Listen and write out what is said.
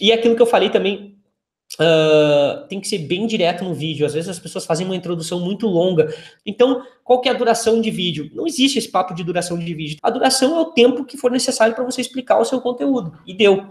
E é aquilo que eu falei também, Uh, tem que ser bem direto no vídeo. Às vezes as pessoas fazem uma introdução muito longa. Então, qual que é a duração de vídeo? Não existe esse papo de duração de vídeo. A duração é o tempo que for necessário para você explicar o seu conteúdo. E deu.